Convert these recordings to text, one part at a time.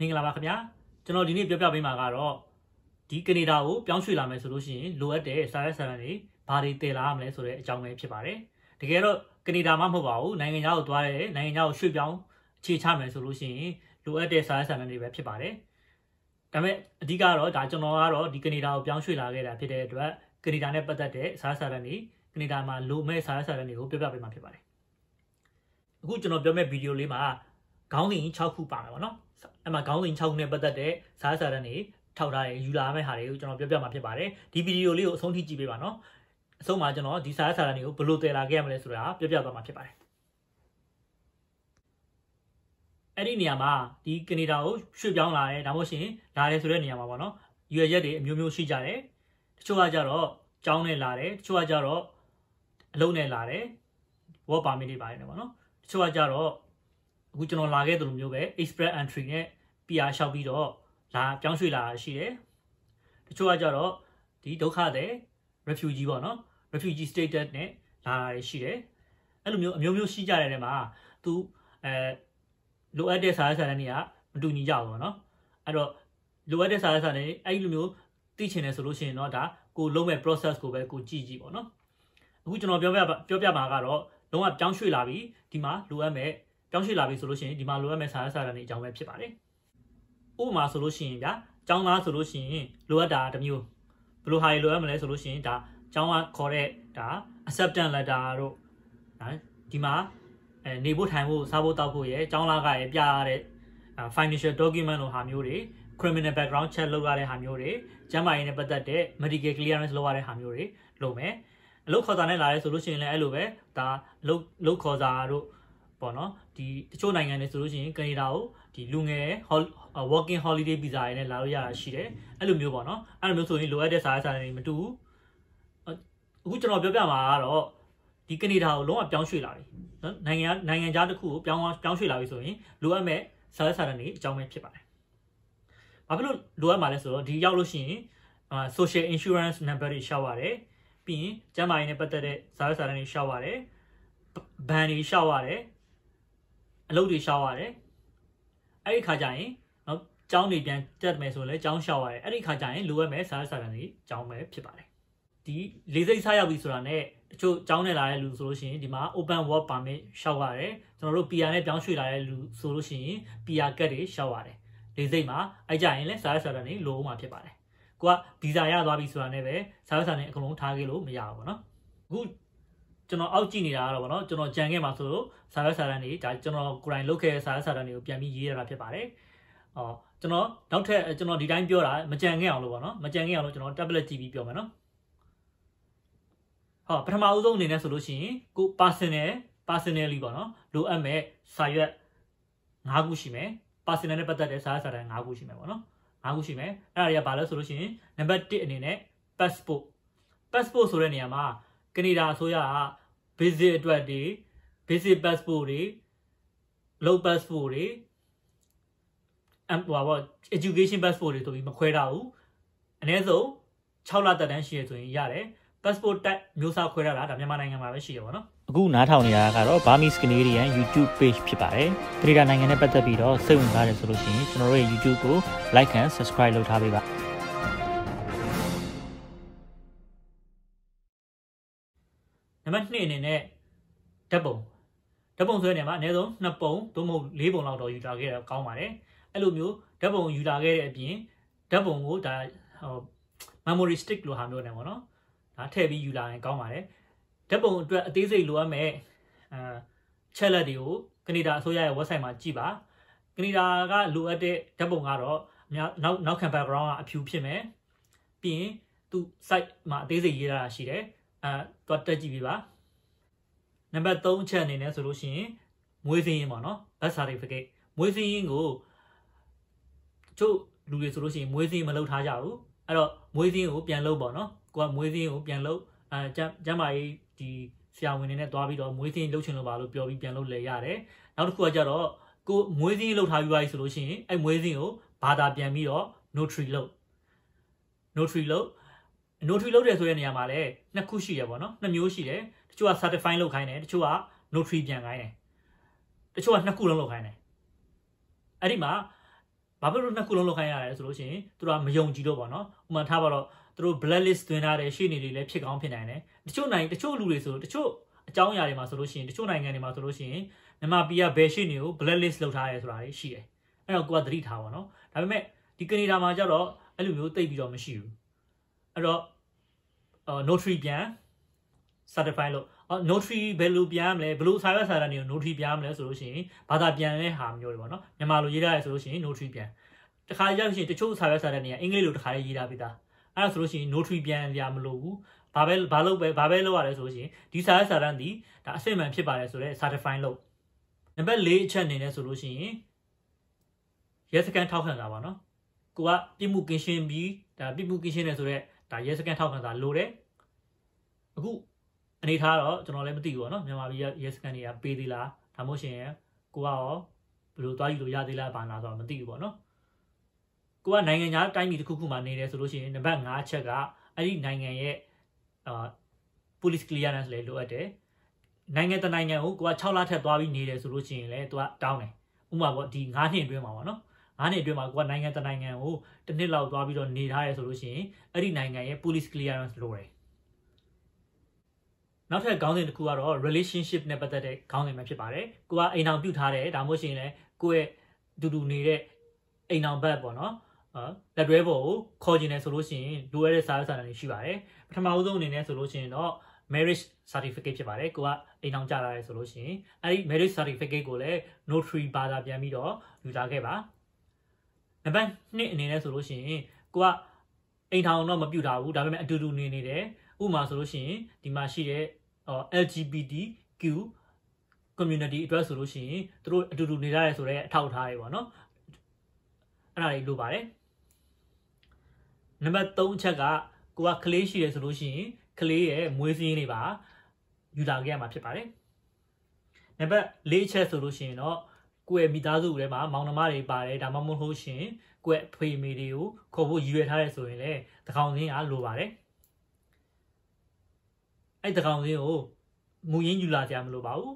မင်္ဂလာပါခင်ဗျာကျွန်တော်ဒီနေ့ပြောပြပေးမှာကတော့ဒီကနေဒါကိုပြောင်းရွှေ့လာမယ်ဆိုလို့ရှိရင်လိုအပ်တဲ့စာရွက်စာတမ်းတွေဘာတွေတည်လာရမလဲဆိုတဲ့အကြောင်းပဲဖြစ်ပါတယ်တကယ်တော့ကနေဒါမှမဟုတ်ပါဘူးနိုင်ငံခြားကိုသွားတယ်နိုင်ငံခြားကိုရွှေ့ပြောင်းအခြေချမယ်ဆိုလို့ရှိရင်လိုအပ်တဲ့စာရွက်စာတမ်းတွေပဲဖြစ်ပါတယ်ဒါပေမဲ့အဓိကတော့ဒါကျွန်တော်ကတော့ဒီကနေဒါကိုပြောင်းရွှေ့လာခဲ့တာဖြစ်တဲ့အတွက်ကနေဒါနဲ့ပတ်သက်တဲ့စာရွက်စာတမ်းတွေကနေဒါမှာလိုမဲ့စာရွက်စာတမ်းတွေကိုပြောပြပေးမှာဖြစ်ပါတယ်အခုကျွန်တော်ပြောမဲ့ဗီဒီယိုလေးမှာခေါင်းစဉ်6ခုပါမယ်ပေါ့နော်အဲ့မှာခေါင်းစဉ်6ခုနဲ့ပတ်သက်တဲ့ဇာတ်စာတန်းတွေထောက်ထားရယူလာမယ့်ဟာတွေကိုကျွန်တော်ပြောပြမှာဖြစ်ပါတယ်ဒီဗီဒီယိုလေးကိုအဆုံးထိကြည့်ပေးပါနော်အဆုံးမှာကျွန်တော်ဒီဇာတ်စာတန်းတွေကိုဘယ်လိုတည်လာခဲ့ရမလဲဆိုတာပြောပြသွားမှာဖြစ်ပါတယ်အဲ့ဒီနေရာမှာဒီကနေဒါကိုရွှေ့ပြောင်းလာတယ်ဒါမှမဟုတ်ရှင်လာတယ်ဆိုတဲ့နေရာမှာပေါ့နော်ရွေရက်တွေအမျိုးမျိုးရှိကြတယ်တချို့ကကြတော့ကြောင်းနဲ့လာတယ်တချို့ကကြတော့အလုံးနဲ့လာတယ်ဘောပါမီတွေပါတယ်ပေါ့နော်တချို့ကကြတော့အခုကျွန်တော်လာခဲ့တဲ့လိုမျိုးပဲ express entry နဲ့ PR လျှောက်ပြီးတော့လာပြောင်းရွှေ့လာရှိတယ်တချို့ကကြတော့ဒီဒုက္ခတဲ့ refugee ပေါ့နော် refugee status နဲ့လာတာရှိတယ်အဲ့လိုမျိုးအမျိုးမျိုးရှိကြတဲ့နေရာမှာ तू အဲလိုအပ်တဲ့စာရွက်စာတမ်းတွေကမတူညီကြဘူးပေါ့နော်အဲ့တော့လိုအပ်တဲ့စာရွက်စာတမ်းတွေအဲ့လိုမျိုးသိချင်တယ်ဆိုလို့ရှိရင်တော့ဒါကိုလုံးမဲ့ process ကိုပဲကိုကြည့်ကြည့်ပေါ့နော်အခုကျွန်တော်ပြောပြပြောပြမှာကတော့လုံးဝပြောင်းရွှေ့လာပြီးဒီမှာလိုအပ်မဲ့ပြောင်းရွှေ့လာပြီဆိုလို့ရှိရင်ဒီမှာလိုအပ်မဲ့စာရွက်စာတမ်းတွေအကြောင်းပဲဖြစ်ပါတယ်။ဥပမာဆိုလို့ရှိရင်ဗျာကျောင်းသားဆိုလို့ရှိရင်လိုအပ်တာတစ်မျိုးဘယ်လိုဟာတွေလိုအပ်မလဲဆိုလို့ရှိရင်ဒါကျောင်းကခေါ်တဲ့ဒါ acceptance letter တို့ဒါဒီမှာအဲနေဖို့ထိုင်ဖို့စားဖို့တောက်ဖို့ရဲ့ကျောင်းသားကရပြရတဲ့ financial document လိုဟာမျိုးတွေ criminal background check လုပ်ရတဲ့ဟာမျိုးတွေကျန်းမာရေးနဲ့ပတ်သက်တဲ့ medical clearance လုပ်ရတဲ့ဟာမျိုးတွေလုပ်မယ်အလုပ်ခေါ်စာနဲ့လာရဲဆိုလို့ရှိရင်လည်းအဲ့လိုပဲဒါလုပ်လုပ်ခေါ်စာတို့ပေါ့နော်ဒီတချို့နိုင်ငံတွေဆိုလို့ရှိရင်ကနေဒါကိုဒီလူငယ် working holiday visa တွေနဲ့လာလို့ရတာရှိတယ်အဲ့လိုမျိုးပေါ့နော်အဲ့လိုမျိုးဆိုရင်လိုအပ်တဲ့စာရစာတွေမတူဘူးအခုကျွန်တော်ပြောပြမှာကတော့ဒီကနေဒါကိုလုံးဝပြောင်းရွှေ့လာပြီနော်နိုင်ငံနိုင်ငံခြားတစ်ခုကိုပြောင်းပြောင်းရွှေ့လာပြီဆိုရင်လိုအပ်မဲ့စာရစာတွေအကြောင်းပဲဖြစ်ပါတယ်ဘာဖြစ်လို့လိုအပ်မှာလဲဆိုတော့ဒီရောက်လို့ရှိရင် social insurance number တွေရှောက်ရတယ်ပြီးရင်ကျန်းမာရေးနဲ့ပတ်သက်တဲ့စာရစာတွေရှောက်ရတယ်ဘဏ်တွေရှောက်ရတယ်အလုပ်တွေရှောက်ရတယ်အဲ့ဒီခါကျရင်နော်ကျောင်းနေပြန်တက်မယ်ဆိုလဲကျောင်းရှောက်ရတယ်အဲ့ဒီခါကျရင်လိုအပ်မဲ့စာရစာတမ်းတွေကျောင်းပဲဖြစ်ပါတယ်ဒီလေးစိတ်ဆောက်ရောက်ပြီဆိုတာ ਨੇ တချို့ကျောင်းနေလာတဲ့လူဆိုလို့ရှိရင်ဒီမှာ open work permit ရှောက်ရတယ်ကျွန်တော်တို့ PR နဲ့ပြောင်းရွှေ့လာတဲ့လူဆိုလို့ရှိရင် PR ကတ်တွေရှောက်ရတယ်လေးစိတ်မှာအဲ့ကြရင်လဲစာရစာတမ်းတွေလိုအောင်မှာဖြစ်ပါတယ်ကိုကဗီဇာရသွားပြီဆိုတာ ਨੇ ပဲစာရစာတမ်းအကုန်လုံးထားခဲ့လို့မရဘူးပေါ့နော်အခုကျွန်တော်အောက်ကြည့်နေတာကတော့ဗောနော်ကျွန်တော်ကြံခဲ့မှာဆိုလို့စာရွက်စာတမ်းတွေဒါကျွန်တော်ကိုယ်တိုင်လုပ်ခဲ့စာရွက်စာတမ်းတွေကိုပြန်ပြီးရေးရတာဖြစ်ပါတယ်။အော်ကျွန်တော်နောက်ထပ်ကျွန်တော်ဒီတိုင်းပြောတာမကြံခဲ့အောင်လို့ဗောနော်မကြံခဲ့အောင်လို့ကျွန်တော် tablet ကြည့်ပြီးပြောမယ်နော်။ဟောပထမအဦးဆုံးအနေနဲ့ဆိုလို့ရှိရင်ကို personal personally ဗောနော်လိုအပ်မဲ့စာရွက်၅ခုရှိမယ်။ personal နဲ့ပတ်သက်တဲ့စာရွက်စာတမ်း၅ခုရှိမယ်ဗောနော်။၅ခုရှိမယ်။အဲ့ဒါတွေကဘာလဲဆိုလို့ရှိရင်နံပါတ်1အနေနဲ့ passport passport ဆိုတဲ့နေရာမှာကနေဒါအစိုးရက visit အတွက်တွေ visit passport တွေ low passport တွေအမ်ဘာဘော education passport တွေဆိုပြီးမခွဲတာဘူးအနည်းဆုံး6လတက်တန်းရှိရဆိုရင်ရတယ် passport တက်မျိုးစားခွဲရတာဒါမြန်မာနိုင်ငံမှာပဲရှိရပါတော့အခုနားထောင်နေတာကတော့ Burmese Canadian YouTube page ဖြစ်ပါတယ်ကနေဒါနိုင်ငံနဲ့ပတ်သက်ပြီးတော့စိတ်ဝင်စားတယ်ဆိုလို့ရှိရင်ကျွန်တော်တို့ရဲ့ YouTube ကို like and subscribe လုပ်ထားပေးပါနံပါတ်2အနေနဲ့ဓာတ်ပုံဓာတ်ပုံဆွဲနေမှာအနည်းဆုံး2ပုံသို့မဟုတ်4ပုံလောက်တော့ယူလာခဲ့တာကောင်းပါတယ်အဲ့လိုမျိုးဓာတ်ပုံယူလာခဲ့တဲ့အပြင်ဓာတ်ပုံကိုဒါဟို memory stick လို့ဟာမျိုးနေပါတော့ဒါထည့်ပြီးယူလာရင်ကောင်းပါတယ်ဓာတ်ပုံအတွက်အသေးစိတ်လိုအပ်မဲ့အဲချက်လက်တွေကိုကနေဒါအစိုးရရဲ့ website မှာကြည့်ပါကနေဒါကလိုအပ်တဲ့ဓာတ်ပုံကတော့နောက်နောက်ခံ background ကအဖြူဖြစ်မယ်ပြီးရင်သူ site မှာအသေးစိတ်ရေးထားတာရှိတယ်အဲတွတ်တက်ကြည့်ပြီးပါနံပါတ်3ချက်အနေနဲ့ဆိုလို့ရှိရင်မွေးစင်းရင်ပေါ့နော် birth certificate မွေးစင်းရင်ကိုတို့လူတွေဆိုလို့ရှိရင်မွေးစင်းမလုပ်ထားကြဘူးအဲ့တော့မွေးစင်းကိုပြန်လုပ်ပေါ့နော်ကိုကမွေးစင်းကိုပြန်လုပ်အဲကျမ်းမာရေးဒီဆရာဝန်တွေနဲ့တွားပြီးတော့မွေးစင်းလှုပ်ချင်လို့ပါလို့ပြောပြီးပြန်လုပ်လဲရတယ်နောက်တစ်ခုကကြတော့ကိုမွေးစင်းလှုပ်ထားပြီးပါပြီဆိုလို့ရှိရင်အဲ့မွေးစင်းကိုဘာသာပြန်ပြီးတော့ notary လုပ် notary လုပ် notary လုပ်တယ်ဆိုတဲ့နေရာမှာလည်းနှစ်ခုရှိရပေါ့နော်နှစ်မျိုးရှိတယ်တချို့က certify လုပ်ခိုင်းတယ်တချို့က notary ပြန်ခိုင်းတယ်တချို့ကနှစ်ခုလုံးလုပ်ခိုင်းတယ်အဲ့ဒီမှာဘာဖြစ်လို့နှစ်ခုလုံးလောက်ခိုင်းရလဲဆိုလို့ရှိရင်သူတို့ကမယုံကြည်တော့ဗောနော်ဥပမာထားပါတော့သူတို့ blacklist တွင်ထားတဲ့ရှေ့နေတွေလည်းဖြစ်ကောင်းဖြစ်နိုင်တယ်တချို့နိုင်တချို့လူတွေဆိုတချို့အကြောင်းအရာတွေမှာဆိုလို့ရှိရင်တချို့နိုင်ငံတွေမှာဆိုလို့ရှိရင်မြန်မာပြည်ကဘယ်ရှေ့နေကို blacklist လုပ်ထားရဲဆိုတာတွေရှိတယ်အဲ့တော့ကိုကသတိထားဗောနော်ဒါပေမဲ့ဒီကနေဒါမှာကျတော့အဲ့လိုမျိုးတိတ်ပြီးတော့မရှိဘူးအဲ့တော့ notary ပြန် certify လို့ notary ဘယ်လိုပြန်မလဲဘယ်လိုစာရွက်စာတမ်းတွေကို notary ပြန်မလဲဆိုလို့ရှိရင်ဘာသာပြန်တဲ့ဟာမျိုးတွေပေါ့နော်မြန်မာလိုရေးထားရဆိုလို့ရှိရင် notary ပြန်တခါရောက်ရှင်တချို့စာရွက်စာတမ်းတွေကအင်္ဂလိပ်လိုတခါရေးထားပြီးသားအဲ့ဒါဆိုလို့ရှိရင် notary ပြန်ရမလို့ဘူးဘာပဲဘာလို့ပဲဘာပဲလုပ်ရလဲဆိုလို့ရှိရင်ဒီစာရွက်စာတမ်းဒီဒါအစစ်မှန်ဖြစ်ပါတယ်ဆိုတော့ certify လုပ်နံပါတ်၄အချက်အနေနဲ့ဆိုလို့ရှိရင်ရဲစခန်းထောက်ခံတာပါနော်ကိုကပြမှုကင်းရှင်းပြီးဒါပြမှုကင်းရှင်းတယ်ဆိုတော့ဒါရဲစကန်ထောက်ခံစာလိုတယ်အခုအနေထားတော့ကျွန်တော်လည်းမသိဘူးပေါ့နော်မြန်မာပြည်ရဲစကန်တွေကပေးသေးလားဒါမှမဟုတ်ရှင်ကိုကရောဘယ်လိုသွားယူလို့ရသေးလားဘာလားဆိုတော့မသိဘူးပေါ့နော်ကိုကနိုင်ငံခြားတိုင်းပြည်တစ်ခုခုမှာနေတယ်ဆိုလို့ရှိရင်နံပါတ်5အချက်ကအဲ့ဒီနိုင်ငံရဲ့အာ police clearance လည်းလိုအပ်တယ်နိုင်ငံတနိုင်ငံကိုကိုက6လထက်သွားပြီးနေတယ်ဆိုလို့ရှိရင်လည်းသူကတောင်းတယ်ဥပမာပေါ့ဒီ9နှစ်အတွင်းမှာပေါ့နော်9နှစ်အတွင်းမှာကိုကနိုင်ငံတနိုင်ငံကိုတစ်နှစ်လောက်သွားပြီးတော့နေထားရဲဆိုလို့ရှိရင်အဲ့ဒီနိုင်ငံရဲ့ police clearance လိုတယ်နောက်ထပ်ခေါင်းစဉ်တစ်ခုကတော့ relationship နဲ့ပတ်သက်တဲ့ခေါင်းစဉ်ပဲဖြစ်ပါတယ်ကိုကအိမ်အောင်ပြုတ်ထားတယ်ဒါမှမဟုတ်ရှင်လည်းကိုရဲ့တူတူနေတဲ့အိမ်အောင်ဘက်ပေါ့နော်လက်တွဲပေါ်ကိုခေါ်ကျင်တယ်ဆိုလို့ရှိရင်လိုအပ်တဲ့စာရွက်စာတမ်းတွေရှိပါတယ်ပထမဦးဆုံးအနေနဲ့ဆိုလို့ရှိရင်တော့ marriage certificate ဖြစ်ပါတယ်ကိုကအိမ်အောင်ကြလာရဲဆိုလို့ရှိရင်အဲဒီ marriage certificate ကိုလည်း notary ဘာသာပြန်ပြီးတော့ယူလာခဲ့ပါနံပါတ်1အနေနဲ့ဆိုလို့ရှိရင်ကိုကအိမ်ထောင်တော့မပြုတ်တာဘူးဒါပေမဲ့အတူတူနေနေတယ်ဥမာဆိုလို့ရှိရင်ဒီမှာရှိတဲ့ LGBTQ community အတွက်ဆိုလို့ရှိရင်သူတို့အတူတူနေကြရဲဆိုတော့အထောက်ထားတွေပေါ့နော်အဲ့ဒါတွေလိုပါတယ်နံပါတ်3ချက်ကကိုကကလေးရှိတယ်ဆိုလို့ရှိရင်ကလေးရဲ့မွေးစင်းတွေပါ ယူလာခဲ့ရမှာဖြစ်ပါတယ်နံပါတ်၄ချက်ဆိုလို့ရှိရင်တော့ကိုယ့်ရဲ့မိသားစုထဲမှာမောင်နှမတွေပါတယ်ဒါမှမဟုတ်ရှင်ကိုယ့်ရဲ့ဖေမေတွေကိုခေါ်ဖို့ရည်ရွယ်ထားတယ်ဆိုရင်လည်းသကောင်စင်းကလိုပါတယ်အဲ့သကောင်စင်းကိုမူရင်းယူလာကြမလို့ပါဘူး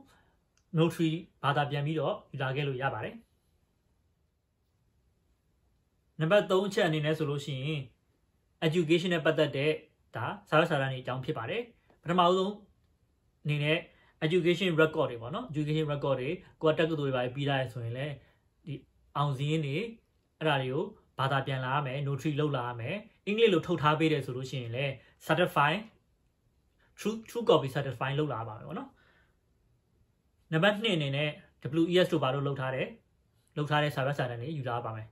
notary ဘာသာပြန်ပြီးတော့ယူလာခဲ့လို့ရပါတယ်နံပါတ်3ချက်အနေနဲ့ဆိုလို့ရှိရင် education နဲ့ပတ်သက်တဲ့ဒါစာရစာတမ်းတွေအကြောင်းဖြစ်ပါတယ်ပထမဆုံးအနေနဲ့ education record တွေပေါ့နော် education record တွေကိုကတက်ကတူတွေပါပြီးသားရဆိုရင်လည်းဒီအောင်စင်းတွေအဲ့ဒါတွေကိုဘာသာပြန်လာရမယ် notary လောက်လာရမယ်အင်္ဂလိပ်လိုထုတ်ထားပေးတယ်ဆိုလို့ရှိရင်လည်း certify true true copy certify လောက်လာပါမယ်ပေါ့နော်နံပါတ်2အနေနဲ့ WES တို့ဘာလို့လောက်ထားတယ်လောက်ထားတဲ့ server server တွေယူလာပါမယ်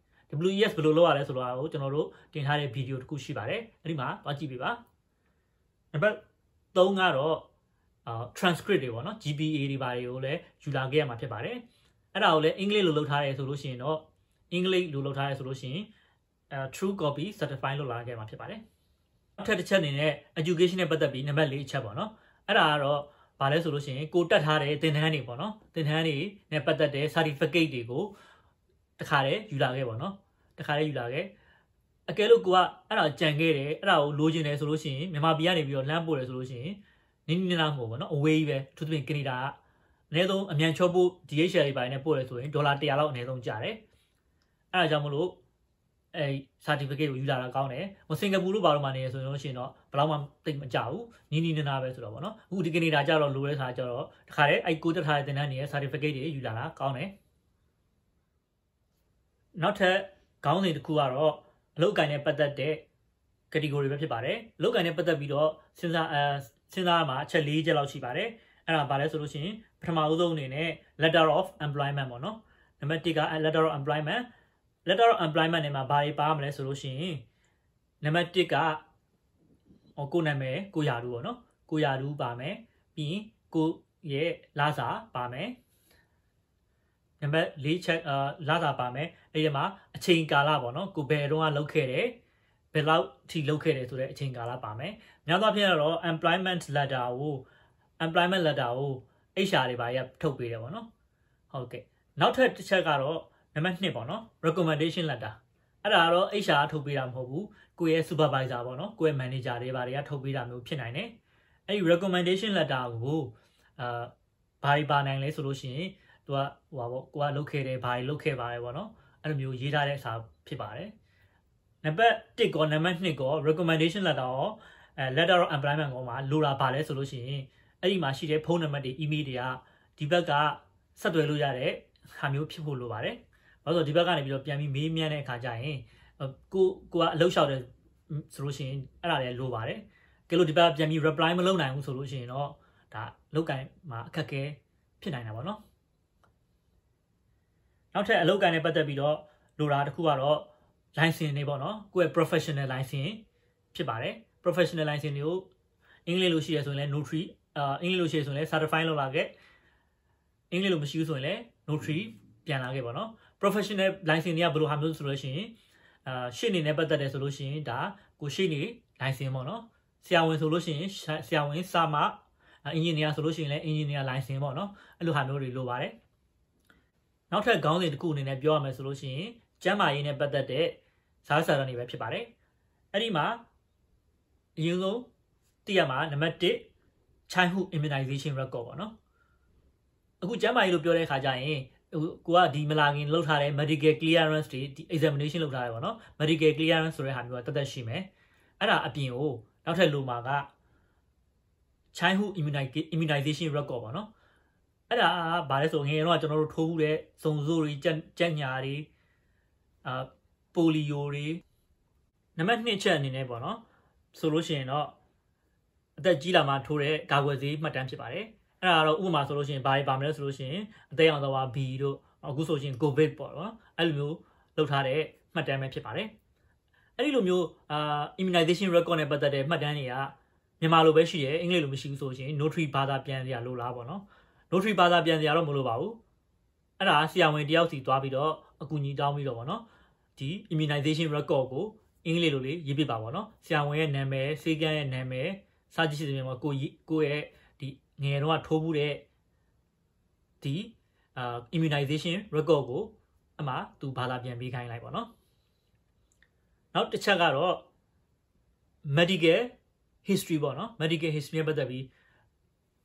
WES ဘယ်လိုလုပ်ရလဲဆိုတော့ကျွန်တော်တို့တင်ထားတဲ့ဗီဒီယိုတစ်ခုရှိပါတယ်အဲ့ဒီမှာသွားကြည့်ပေးပါနံပါတ်3ကတော့ transcript တွေပေါ့နော် GPA တွေဘာတွေကိုလည်းယူလာခဲ့ရမှာဖြစ်ပါတယ်အဲ့ဒါကိုလည်းအင်္ဂလိပ်လိုလုပ်ထားတယ်ဆိုလို့ရှိရင်တော့အင်္ဂလိပ်လိုလုပ်ထားတယ်ဆိုလို့ရှိရင်အဲ true copy certify လုပ်လာခဲ့မှာဖြစ်ပါတယ်နောက်ထပ်တစ်ချက်အနေနဲ့ education နဲ့ပတ်သက်ပြီးနံပါတ်၄အချက်ပေါ့နော်အဲ့ဒါကတော့ဘာလဲဆိုလို့ရှိရင်ကိုတက်ထားတဲ့သင်တန်းတွေပေါ့နော်သင်တန်းတွေနဲ့ပတ်သက်တဲ့ certificate တွေကိုတခါတည်းယူလာခဲ့ပေါ့နော်တခါတည်းယူလာခဲ့အကယ်လို့ကိုကအဲ့ဒါကြံခဲ့တယ်အဲ့ဒါကိုလိုချင်တယ်ဆိုလို့ရှိရင်မြန်မာပြည်ကနေပြီးတော့လမ်းပို့တယ်ဆိုလို့ရှိရင်နီးနီးနားမို့ပေါ့နော်အဝေးကြီးပဲသူသဖြင့်ကနေဒါကအနည်းဆုံးအမြန်ချော့ဖို့ DHL တွေပိုင်းနဲ့ပို့ရဲဆိုရင်ဒေါ်လာ100လောက်အနည်းဆုံးကျတယ်အဲဒါကြောင့်မလို့အဲ certificate ကိုယူလာတာကောင်းတယ်။ဟိုစင်ကာပူလို့ဘာလို့မှနေရဆိုလို့ရှိရင်တော့ဘယ်တော့မှတိတ်မကြဘူး။နီးနီးနားနားပဲဆိုတော့ဗောနော်။အခုဒီကနေဒါကြတော့လိုတဲ့ခါကျတော့တခါတည်းအဲ့ကိုတက်ထားတဲ့သင်တန်းတွေရဲ့ certificate တွေယူလာတာကောင်းတယ်။နောက်ထပ်ခေါင်းစဉ်တစ်ခုကတော့အလုတ်ကန်နဲ့ပတ်သက်တဲ့ category ပဲဖြစ်ပါတယ်။အလုတ်ကန်နဲ့ပတ်သက်ပြီးတော့စဉ်းစားအဲစဉ်းစားမှာအချက်၄ချက်လောက်ရှိပါတယ်အဲ့ဒါဘာလဲဆိုလို့ရှိရင်ပထမဦးဆုံးအနေနဲ့ letter of employment ပေါ့နော်နံပါတ်1က letter of employment letter of employment နဲ့မှာဘာတွေပါမလဲဆိုလို့ရှိရင်နံပါတ်1ကဟိုကိုနာမည်ကိုရာဒူပေါ့နော်ကိုရာဒူပါမယ်ပြီးရင်ကိုရဲ့လာစာပါမယ်နံပါတ်၄ချက်အာလာစာပါမယ်အဲ့ဒီမှာအချိန်ကာလပေါ့နော်ကိုဘယ်တော့ကလောက်ခဲ့တယ်ဘယ်လောက်ထိလုပ်ခဲ့တယ်ဆိုတဲ့အချိန်ကာလပါမယ်များသောအားဖြင့်တော့ employment letter ကို employment letter ကို HR တွေပါရထုတ်ပေးတယ်ပေါ့နော်ဟုတ်ကဲ့နောက်ထပ်တစ်ချက်ကတော့နံပါတ်2ပေါ့နော် recommendation letter အဲ့ဒါတော့ HR ထုတ်ပေးတာမဟုတ်ဘူးကိုယ့်ရဲ့ supervisor ပေါ့နော်ကိုယ့်ရဲ့ manager တွေပါတွေကထုတ်ပေးတာမျိုးဖြစ်နိုင်တယ်အဲ့ဒီ recommendation letter ကိုအာဘာတွေပါနိုင်လဲဆိုလို့ရှိရင်သူကဟိုပါပေါ့ကိုကလုတ်ခဲ့တယ်ဘာတွေလုတ်ခဲ့ပါတယ်ပေါ့နော်အဲ့လိုမျိုးရေးထားတဲ့အစာဖြစ်ပါတယ်နံပါတ်1ကောနံပါတ်2ကော recommendation letter ရောအဲ letter of employment ကောမှာလိုတာပါလဲဆိုလို့ရှိရင်အဲ့ဒီမှာရှိတဲ့ဖုန်းနံပါတ်တွေ email တွေကဒီဘက်ကဆက်သွယ်လို့ရတဲ့ဟာမျိုးဖြစ်ဖို့လိုပါတယ်။ဘာလို့ဆိုဒီဘက်ကနေပြီးတော့ပြန်ပြီးမေးမြန်းတဲ့အခါကျရင်ကိုကိုကအလောက်လျှောက်တယ်ဆိုလို့ရှိရင်အဲ့ဒါလည်းလိုပါတယ်။ကဲလို့ဒီဘက်ကပြန်ပြီး reply မလုပ်နိုင်ဘူးဆိုလို့ရှိရင်တော့ဒါလောက်ကန်မှာအခက်အခဲဖြစ်နိုင်တာပေါ့နော်။နောက်ထပ်အလောက်ကန်နဲ့ပတ်သက်ပြီးတော့လိုတာတစ်ခုကတော့ license တွေပေါ့နော်ကိုယ့်ရဲ့ professional license ဖြစ်ပါတယ် professional license တွေကိုအင်္ဂလိပ်လိုရှိရဆိုရင်လည်း notary အာအင်္ဂလိပ်လိုရှိရဆိုရင်လည်း certify လုပ်လာခဲ့အင်္ဂလိပ်လိုမရှိဘူးဆိုရင်လည်း notary ပြန်လာခဲ့ပေါ့နော် professional license တွေကဘယ်လိုဟာမျိုးဆိုလို့ရှိရင်အာရှေ့နေနဲ့ပတ်သက်တယ်ဆိုလို့ရှိရင်ဒါကိုရှေ့နေ license ပေါ့နော်ဆရာဝန်ဆိုလို့ရှိရင်ဆရာဝန်စာမအင်ဂျင်နီယာဆိုလို့ရှိရင်လည်း engineer license ပေါ့နော်အဲ့လိုဟာမျိုးတွေလိုပါတယ်နောက်ထပ်ခေါင်းစဉ်တစ်ခုအနေနဲ့ပြောရမယ်ဆိုလို့ရှိရင်ကျန်းမာရေးနဲ့ပတ်သက်တဲ့ဇာတ်စာတမ်းတွေပဲဖြစ်ပါတယ်အဲ့ဒီမှာအရင်ဆုံးသိရမှာနံပါတ်1 childhood immunization record ပေါ့နော်အခုကျမ်းမာရေးလို့ပြောတဲ့အခါကျရင်ကိုကဒီမလာခင်လှုပ်ထားတဲ့ medical clearance တွေဒီ examination လှုပ်ထားတယ်ပေါ့နော် medical clearance ဆိုတဲ့ဟာမျိုးကတသက်ရှိမယ်အဲ့ဒါအပြင်ကိုနောက်ထပ်လိုမှာက childhood immunization record ပေါ့နော်အဲ့ဒါဗာလဲဆိုငယ်တော့ကျွန်တော်တို့ထိုးဘူးတဲ့စုံစိုးတွေကြက်ညာတွေအာပိုလီယိုတွေနံပါတ်2ချက်အနေနဲ့ပေါ့နော်ဆိုလို့ရှိရင်တော့အသက်ကြီးလာမှထိုးတဲ့ကာကွယ်ဆေးမှတ်တမ်းဖြစ်ပါတယ်အဲ့ဒါတော့ဥပမာဆိုလို့ရှိရင်ဘာတွေပါမလဲဆိုလို့ရှိရင်အသက်ရောင်သွားဘီတို့အခုဆိုရှင်ကိုဗစ်ပေါ့နော်အဲ့လိုမျိုးလုပ်ထားတဲ့မှတ်တမ်းပဲဖြစ်ပါတယ်အဲ့ဒီလိုမျိုးအာ immunization record နဲ့ပတ်သက်တဲ့မှတ်တမ်းတွေကမြန်မာလိုပဲရှိရဲအင်္ဂလိပ်လိုမရှိဘူးဆိုရင် notary ဘာသာပြန်စရာလိုလားပေါ့နော် notary ဘာသာပြန်စရာတော့မလိုပါဘူးအဲ့ဒါဆရာဝန်တယောက်စီသွားပြီးတော့အကူအညီတောင်းပြီးတော့ပေါ့နော်ဒီ immunization record ကိုအင်္ဂလိပ်လိုလေးရေးပြပါပေါ့နော်ဆရာဝန်ရဲ့နာမည်ဆေးကန်းရဲ့နာမည်စသဖြင့်ဆိုရင်ကိုကိုရဲ့ဒီငယ်တော့ထိုးဘူးတဲ့ဒီအာ immunization record ကို အမှသူဘာသာပြန်ပေးခိုင်းလိုက်ပေါ့နော်နောက်တစ်ချက်ကတော့ medical history ပေါ့နော် medical history နဲ့ပတ်သက်ပြီး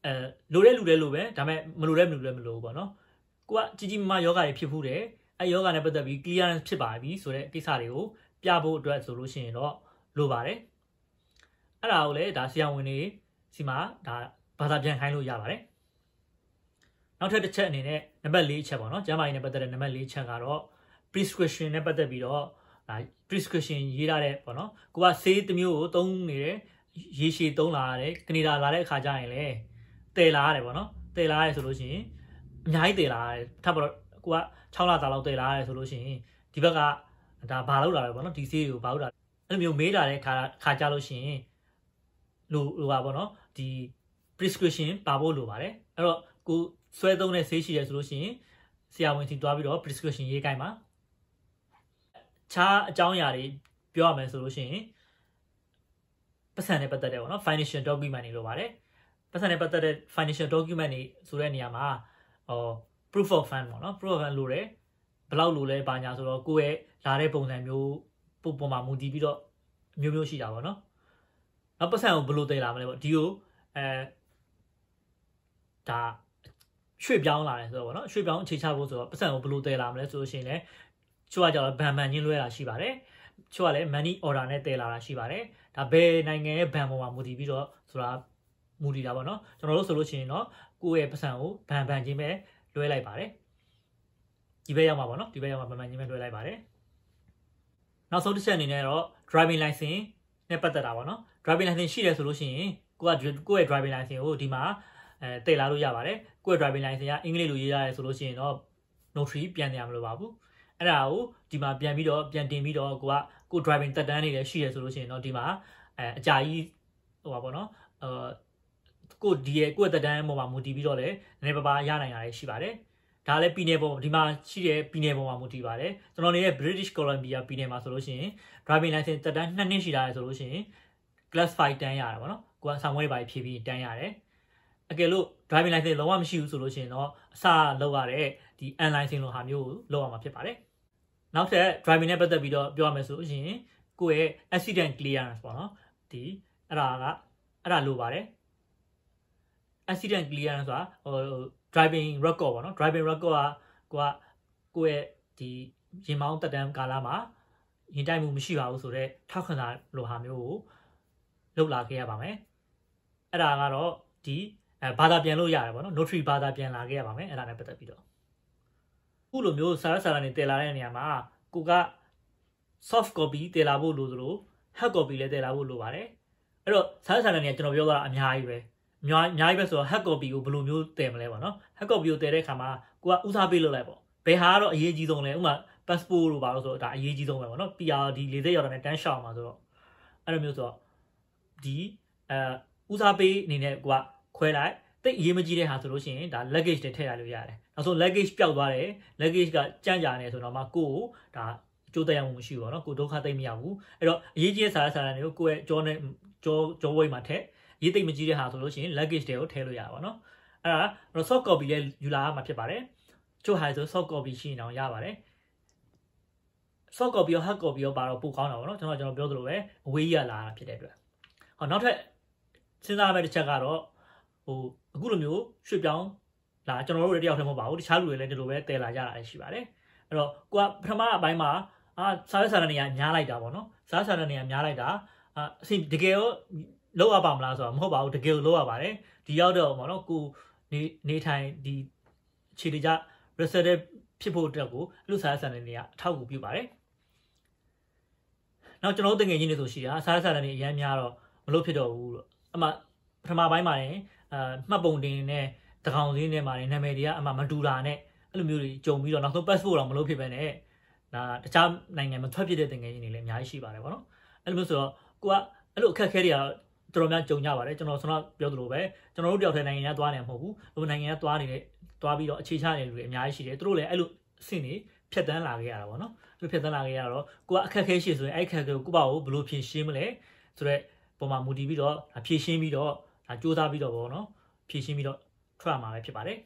အဲလိုတဲ့လူတွေလိုပဲဒါပေမဲ့မလိုတဲ့လူတွေမလိုဘူးပေါ့နော်ကိုကကြီးကြီးမားမားယောဂတွေဖြစ်မှုတယ်အဲ့ယောဂနဲ့ပတ်သက်ပြီး clearance ဖြစ်ပါပြီဆိုတဲ့ကိစ္စတွေကိုပြဖို့အတွက်ဆိုလို့ရှိရင်တော့လိုပါတယ်အဲ့ဒါကိုလည်းဒါဆရာဝန်တွေစီမှာဒါဘာသာပြန်ခိုင်းလို့ရပါတယ်နောက်ထပ်တစ်ချက်အနေနဲ့နံပါတ်၄ချက်ပေါ့နော်ကျန်းမာရေးနဲ့ပတ်သက်တဲ့နံပါတ်၄ချက်ကတော့ prescription နဲ့ပတ်သက်ပြီးတော့ဒါ prescription ရေးရတဲ့ပေါ့နော်ကိုကဆေးတစ်မျိုးကိုသုံးနေတယ်ရေရှည်သုံးလာရတယ်ကနေဒါလာတဲ့အခါကျရင်လည်းတည်လာရတယ်ပေါ့နော်တည်လာရတယ်ဆိုလို့ရှိရင်အများကြီးတည်လာရတယ်ထပ်ပြီးတော့ကိုက6လသားလောက်တည်လာရတယ်ဆိုလို့ရှိရင်ဒီဘက်ကဒါဘာလောက်လာလဲပေါ့နော်ဒီဆေးကိုဘာလောက်လာအဲ့လိုမျိုးမေးလာတဲ့ခါခါကြလို့ရှိရင်လို့ဟိုပါပေါ့နော်ဒီ prescription ပါဖို့လိုပါတယ်အဲ့တော့ကိုဆွဲသုံးတဲ့ဆေးရှိတယ်ဆိုလို့ရှိရင်ဆရာဝန်စီသွားပြီးတော့ prescription ရေးခိုင်းပါခြားအကြောင်းအရာတွေပြောရမယ်ဆိုလို့ရှိရင်ပတ်စံနဲ့ပတ်သက်တယ်ပေါ့နော် financial document တွေလိုပါတယ်ပတ်စံနဲ့ပတ်သက်တဲ့ financial document တွေဆိုတဲ့နေရာမှာဟော proof of fund ပေါ့နော် proof of fund လိုတယ်ဘလောက်လိုလဲဘာညာဆိုတော့ကိုယ့်ရဲ့လာတဲ့ပုံစံမျိုးပုံပေါ်မှာမူတည်ပြီးတော့မျိုးမျိုးရှိတာပေါ့နော်နောက်ပတ်စံကိုဘယ်လိုတည်လာမလဲပေါ့ဒီကိုအဲဒါရွှေ့ပြောင်းလာတယ်ဆိုတော့ပေါ့နော်ရွှေ့ပြောင်းအခြေချဖို့ဆိုတော့ပတ်စံကိုဘယ်လိုတည်လာမလဲဆိုလို့ရှိရင်လည်းချို့ကကြတော့ဗန်ဗန်ချင်းလွှဲတာရှိပါတယ်ချို့ကလည်း money order နဲ့တည်လာတာရှိပါတယ်ဒါဘယ်နိုင်ငံရဲ့ဗန်ပေါ်မှာမူတည်ပြီးတော့ဆိုတာမူတည်တာပေါ့နော်ကျွန်တော်တို့ဆိုလို့ရှိရင်တော့ကိုယ့်ရဲ့ပတ်စံကိုဗန်ဗန်ချင်းပဲလွှဲလိုက်ပါတယ်ဒီဘက်ရောက်မှာပေါ့နော်ဒီဘက်ရောက်မှာမှန်မှန်ကြီးမှလွှဲလိုက်ပါတယ်နောက်ဆုံးတစ်ချက်အနေနဲ့တော့ driving license နဲ့ပတ်သက်တာပေါ့နော် driving license ရှိတယ်ဆိုလို့ရှိရင်ကိုကကိုယ့်ရဲ့ driving license ကိုဒီမှာအဲတည်လာလို့ရပါတယ်ကိုယ့်ရဲ့ driving license ကအင်္ဂလိပ်လိုရေးရတယ်ဆိုလို့ရှိရင်တော့ notary ပြန်ရမလို့ပါဘူးအဲ့ဒါကိုဒီမှာပြန်ပြီးတော့ပြန်တင်ပြီးတော့ကိုကကို driving တက်တန်းနေလည်းရှိရဆိုလို့ရှိရင်တော့ဒီမှာအဲအကြာကြီးဟိုပါပေါ့နော်အဲကိုဒီရဲ့ကိုယ့်တက်တန်းပေါ်မှာမူတည်ပြီးတော့လည်းနည်းနည်းပါးပါးရနိုင်တာရှိပါတယ်ဒါလည်းပြည်နယ်ပေါ်ဒီမှာရှိတဲ့ပြည်နယ်ပေါ်မှာမူတည်ပါတယ်ကျွန်တော်နေတဲ့ British Columbia ပြည်နယ်မှာဆိုလို့ရှိရင် driving license တက်တန်း2နှစ်ရှိတာလေဆိုလို့ရှိရင် class 5တန်းရတာပေါ့နော်ကိုကဆောင်ဝဲပိုင်းဖြည်းဖြည်းတန်းရတယ်အကယ်လို့ driving license လုံးဝမရှိဘူးဆိုလို့ရှိရင်တော့အစလောက်ရတဲ့ဒီ online license လိုဟာမျိုးကိုလောက်ရမှာဖြစ်ပါတယ်နောက်ထပ် driving နဲ့ပတ်သက်ပြီးတော့ပြောရမယ်ဆိုလို့ရှိရင်ကိုယ့်ရဲ့ accident clearance ပေါ့နော်ဒီအဲ့ဒါကအဲ့ဒါလိုပါတယ် accident clearance ဆိုတာဟို driving record ပေါ့နော် driving record ကကိုကကိုယ့်ရဲ့ဒီရင်မောင်းတက်တန်းကာလမှာရင်တိုက်မှုမရှိပါဘူးဆိုတော့ထောက်ခံစာလိုဟာမျိုးကိုလုပ်လာခဲ့ရပါမယ်အဲ့ဒါကတော့ဒီအဲဘာသာပြန်လို့ရတယ်ပေါ့နော် notary ဘာသာပြန်လာခဲ့ရပါမယ်အဲ့ဒါနဲ့ပတ်သက်ပြီးတော့ခုလိုမျိုးစာရစာရနေတယ်လာတဲ့နေရာမှာကိုက soft copy တယ်လာဖို့လိုသလို hard copy လည်းတယ်လာဖို့လိုပါတယ်အဲ့တော့စာရစာရနေကျွန်တော်ပြောတာအများကြီးပဲအများအများကြီးပဲဆိုတော့ hard copy ကိုဘယ်လိုမျိုးတည်မလဲပေါ့နော် hard copy ကိုတည်တဲ့အခါမှာကိုကဦးစားပေးလုပ်လိုက်ပေါ့ဘယ်ဟာကတော့အရေးကြီးဆုံးလဲဥပမာ passport လို့ပါလို့ဆိုတော့ဒါအရေးကြီးဆုံးပဲပေါ့နော် PR ဒီ40ရောက်တာနဲ့တန်းရှောင်မှာဆိုတော့အဲ့လိုမျိုးဆိုတော့ဒီအဲဦးစားပေးအနေနဲ့ကိုကခွဲလိုက်တိတ်အရေးမကြီးတဲ့ဟာဆိုလို့ရှိရင်ဒါ luggage တွေထည့်ရလို့ရတယ်နောက်ဆုံး luggage ပျောက်သွားတယ် luggage ကကြန့်ကြာနေဆိုတော့မှကိုကိုဒါကြိုးတက်ရမှုမရှိဘူးပေါ့နော်ကိုဒုက္ခသိမ့်မရဘူးအဲ့တော့အရေးကြီးတဲ့စာရစာရတွေကိုကိုယ့်ရဲ့ကြောနဲ့ကြောကြောဝိတ်မှာထည့်ရေးသိမ့်မကြီးတဲ့ဟာဆိုလို့ရှိရင် luggage တွေကိုထည့်လို့ရတာပေါ့နော်အဲ့ဒါတော့ soft copy လဲယူလာရမှာဖြစ်ပါတယ်ချို့ဟာဆို soft copy ရှိရင်တော့ရပါတယ် soft copy ရော hard copy ရောပါတော့ပိုကောင်းတာပေါ့နော်ကျွန်တော်ကျွန်တော်ပြောသလိုပဲအဝေးကြီးလာတာဖြစ်တဲ့အတွက်ဟောနောက်ထပ်စဉ်းစားမယ့်တစ်ချက်ကတော့ဟိုအခုလိုမျိုးရွှေ့ပြောင်းလာကျွန်တော်တို့လည်းတယောက်တည်းမဟုတ်ပါဘူးတခြားလူတွေလည်းဒီလိုပဲတည်လာကြတာရှိပါတယ်အဲ့တော့ကိုကပထမအပိုင်းမှာအာစားရစာရနေရညားလိုက်တာပေါ့နော်စားရစာရနေရညားလိုက်တာအာအစီတကယ်ရောလောက်ရပါမလားဆိုတော့မဟုတ်ပါဘူးတကယ်ကိုလောက်ရပါတယ်ဒီရောက်တော့ပေါ့နော်ကိုနေနေထိုင်ဒီအခြေတကျ reset ဖြစ်ဖို့အတွက်ကိုအလူစားဆန်နေနေကအထောက်အကူပြုပါတယ်နောက်ကျွန်တော်တို့တငယ်ချင်းတွေဆိုရှိတာစားစားလည်းအများများတော့မလို့ဖြစ်တော့ဘူးလို့အမှပထမပိုင်းမှာလည်းအာမှတ်ပုံတင်နဲ့တကောင်လေးနဲ့မှာလည်းနာမည်တွေကအမှမတူတာနဲ့အဲ့လိုမျိုးတွေကြုံပြီးတော့နောက်ဆုံး passport တော့မလို့ဖြစ်ပဲနဲ့ဒါတခြားနိုင်ငံမှာထွက်ဖြစ်တဲ့တငယ်ချင်းတွေလည်းအများကြီးရှိပါတယ်ဗောနော်အဲ့လိုမျိုးဆိုတော့ကိုကအဲ့လိုအခက်အခဲတွေကတော့တော်တော်များကြုံကြပါတယ်ကျွန်တော်ဆောင်းပြောသလိုပဲကျွန်တော်တို့တယောက်တည်းနိုင်ငံရသွားနေမှာမဟုတ်ဘူးလူနိုင်ငံရသွားနေတဲ့သွားပြီးတော့အခြေချနေတဲ့လူတွေအများကြီးရှိတယ်သူတို့လည်းအဲ့လိုစင်နေဖြတ်တန်းလာခဲ့ရတာပေါ့နော်သူတို့ဖြတ်တန်းလာခဲ့ရတော့ကိုကအခက်ခဲရှိဆိုရင်အဲ့အခက်ခဲကိုကိုပေါ့ကိုဘယ်လိုဖြေရှင်းမလဲဆိုတော့ပုံမှာမူတည်ပြီးတော့ဖြေရှင်းပြီးတော့ဒါစူးစမ်းပြီးတော့ပေါ့နော်ဖြေရှင်းပြီးတော့ထွက်မှာပဲဖြစ်ပါတယ်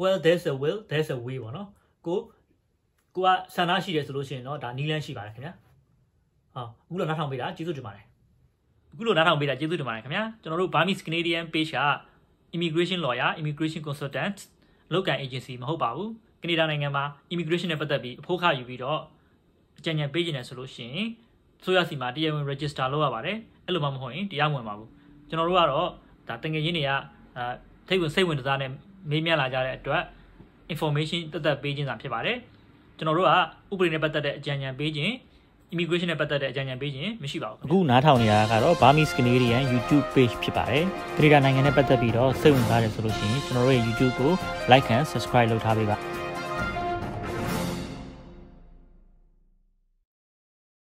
well there's a will there's a way ပေါ့နော်ကိုကိုကဆန္ဒရှိတယ်ဆိုလို့ရှိရင်တော့ဒါနီးလန်းရှိပါတယ်ခင်ဗျာဟောအခုလောက်နားထောင်ပေးတာကျေးဇူးတင်ပါတယ်အခုလောက်နားထောင်ပေးတာကျေးဇူးတင်ပါတယ်ခင်ဗျာကျွန်တော်တို့ Burmese Canadian page က immigration lawyer immigration consultant လောက်ကန် agency မဟုတ်ပါဘူးကနေဒါနိုင်ငံမှာ immigration နဲ့ပတ်သက်ပြီးအဖို့ခယူပြီးတော့အကြံဉာဏ်ပေးခြင်းနဲ့ဆိုလို့ရှိရင်ဆိုရစီမှာတရားဝင် register လုပ်ရပါတယ်အဲ့လိုမှမဟုတ်ရင်တရားဝင်ပါဘူးကျွန်တော်တို့ကတော့ဒါတကယ်ရင်းတွေကအဲထိတ်ဝင်စိတ်ဝင်စားနဲ့မေးမြန်းလာကြတဲ့အတွက် information တက်တက်ပေးခြင်းသာဖြစ်ပါတယ်ကျွန်တော်တို့ကဥပဒေနဲ့ပတ်သက်တဲ့အကြံဉာဏ်ပေးခြင်း immigration နဲ့ပတ်သက်တဲ့အကြံဉာဏ်ပေးခြင်းမရှိပါဘူးအခုနားထောင်နေတာကတော့ Burmese Canadian YouTube page ဖြစ်ပါတယ်ကနေဒါနိုင်ငံနဲ့ပတ်သက်ပြီးတော့စိတ်ဝင်စားတယ်ဆိုလို့ရှိရင်ကျွန်တော်တို့ရဲ့ YouTube ကို like and subscribe လုပ်ထားပေးပါ